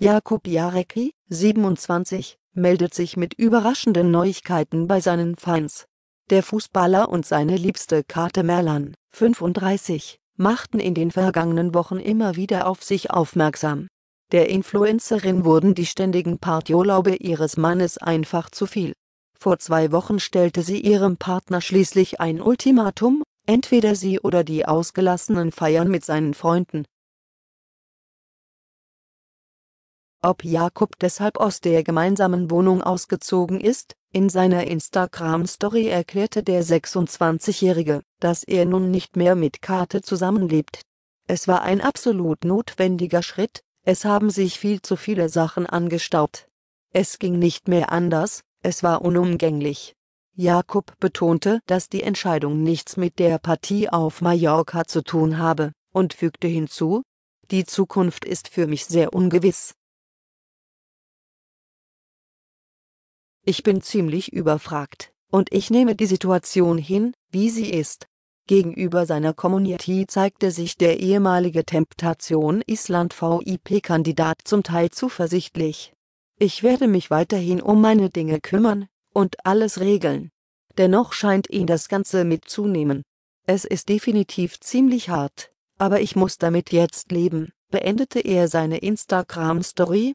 Jakub Jarecki, 27, meldet sich mit überraschenden Neuigkeiten bei seinen Fans. Der Fußballer und seine liebste Karte Merlan, 35, machten in den vergangenen Wochen immer wieder auf sich aufmerksam. Der Influencerin wurden die ständigen Partyurlaube ihres Mannes einfach zu viel. Vor zwei Wochen stellte sie ihrem Partner schließlich ein Ultimatum, entweder sie oder die ausgelassenen Feiern mit seinen Freunden. ob Jakob deshalb aus der gemeinsamen Wohnung ausgezogen ist. In seiner Instagram-Story erklärte der 26-Jährige, dass er nun nicht mehr mit Kate zusammenlebt. Es war ein absolut notwendiger Schritt, es haben sich viel zu viele Sachen angestaubt. Es ging nicht mehr anders, es war unumgänglich. Jakob betonte, dass die Entscheidung nichts mit der Partie auf Mallorca zu tun habe, und fügte hinzu, die Zukunft ist für mich sehr ungewiss, Ich bin ziemlich überfragt, und ich nehme die Situation hin, wie sie ist. Gegenüber seiner Community zeigte sich der ehemalige Temptation Island VIP-Kandidat zum Teil zuversichtlich. Ich werde mich weiterhin um meine Dinge kümmern und alles regeln. Dennoch scheint ihn das Ganze mitzunehmen. Es ist definitiv ziemlich hart, aber ich muss damit jetzt leben, beendete er seine Instagram-Story,